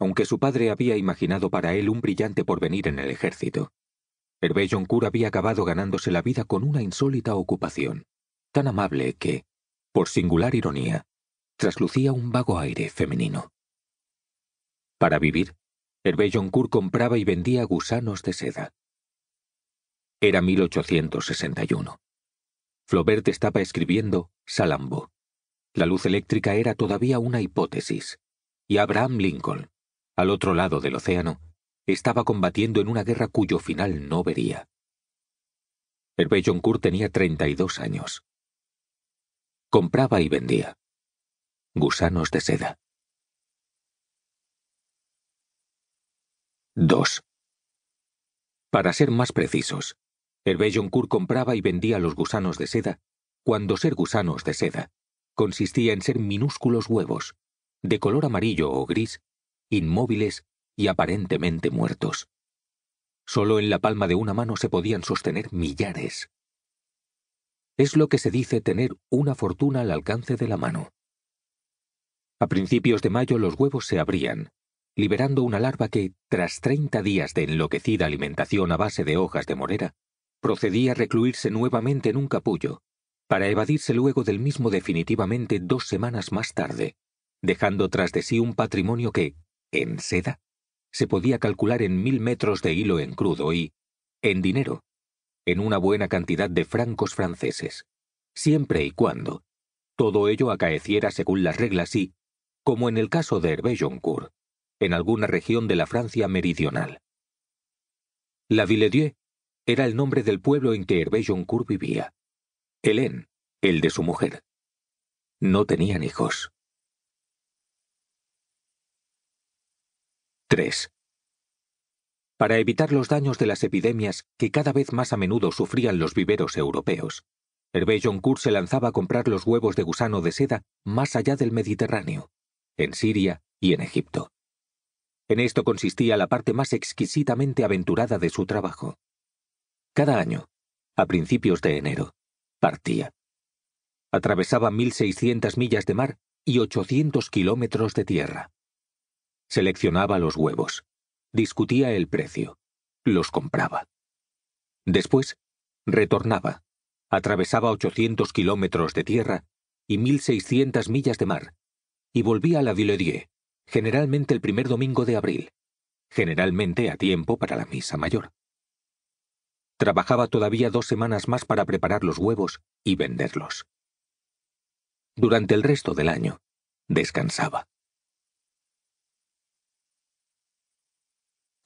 aunque su padre había imaginado para él un brillante porvenir en el ejército. Hervé Joncourt había acabado ganándose la vida con una insólita ocupación, tan amable que, por singular ironía, traslucía un vago aire femenino. Para vivir, Hervé Joncourt compraba y vendía gusanos de seda. Era 1861. Flaubert estaba escribiendo Salambo. La luz eléctrica era todavía una hipótesis, y Abraham Lincoln, al otro lado del océano, estaba combatiendo en una guerra cuyo final no vería. el Joncourt tenía 32 años. Compraba y vendía gusanos de seda. 2. Para ser más precisos, el Joncourt compraba y vendía los gusanos de seda cuando ser gusanos de seda consistía en ser minúsculos huevos, de color amarillo o gris, inmóviles y aparentemente muertos. Solo en la palma de una mano se podían sostener millares. Es lo que se dice tener una fortuna al alcance de la mano. A principios de mayo los huevos se abrían, liberando una larva que, tras treinta días de enloquecida alimentación a base de hojas de morera, procedía a recluirse nuevamente en un capullo, para evadirse luego del mismo definitivamente dos semanas más tarde, dejando tras de sí un patrimonio que, en seda se podía calcular en mil metros de hilo en crudo y, en dinero, en una buena cantidad de francos franceses, siempre y cuando todo ello acaeciera según las reglas y, como en el caso de Hervé-Joncourt, en alguna región de la Francia meridional. La Villedieu era el nombre del pueblo en que Hervé-Joncourt vivía. Hélène, el de su mujer. No tenían hijos. 3. Para evitar los daños de las epidemias que cada vez más a menudo sufrían los viveros europeos, Hervé Joncourt se lanzaba a comprar los huevos de gusano de seda más allá del Mediterráneo, en Siria y en Egipto. En esto consistía la parte más exquisitamente aventurada de su trabajo. Cada año, a principios de enero, partía. Atravesaba 1.600 millas de mar y 800 kilómetros de tierra. Seleccionaba los huevos. Discutía el precio. Los compraba. Después, retornaba. Atravesaba 800 kilómetros de tierra y 1.600 millas de mar. Y volvía a la Villedieu, generalmente el primer domingo de abril, generalmente a tiempo para la misa mayor. Trabajaba todavía dos semanas más para preparar los huevos y venderlos. Durante el resto del año, descansaba.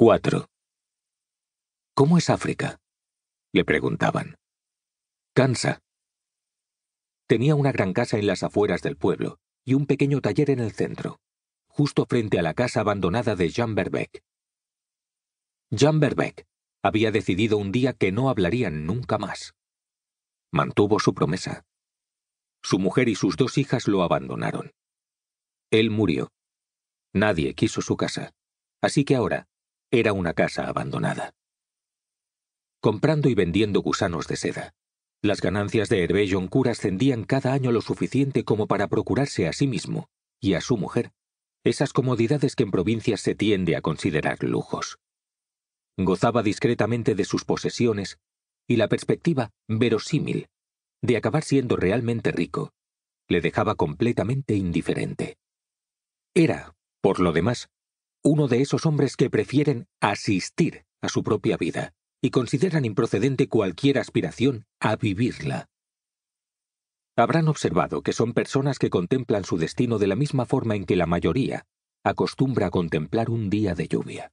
4. ¿Cómo es África? le preguntaban. Cansa. Tenía una gran casa en las afueras del pueblo y un pequeño taller en el centro, justo frente a la casa abandonada de Jean Berbeck. Jean Berbeck había decidido un día que no hablarían nunca más. Mantuvo su promesa. Su mujer y sus dos hijas lo abandonaron. Él murió. Nadie quiso su casa. Así que ahora era una casa abandonada. Comprando y vendiendo gusanos de seda, las ganancias de Hervé cura ascendían cada año lo suficiente como para procurarse a sí mismo y a su mujer esas comodidades que en provincias se tiende a considerar lujos. Gozaba discretamente de sus posesiones y la perspectiva verosímil de acabar siendo realmente rico le dejaba completamente indiferente. Era, por lo demás, uno de esos hombres que prefieren asistir a su propia vida y consideran improcedente cualquier aspiración a vivirla. Habrán observado que son personas que contemplan su destino de la misma forma en que la mayoría acostumbra a contemplar un día de lluvia.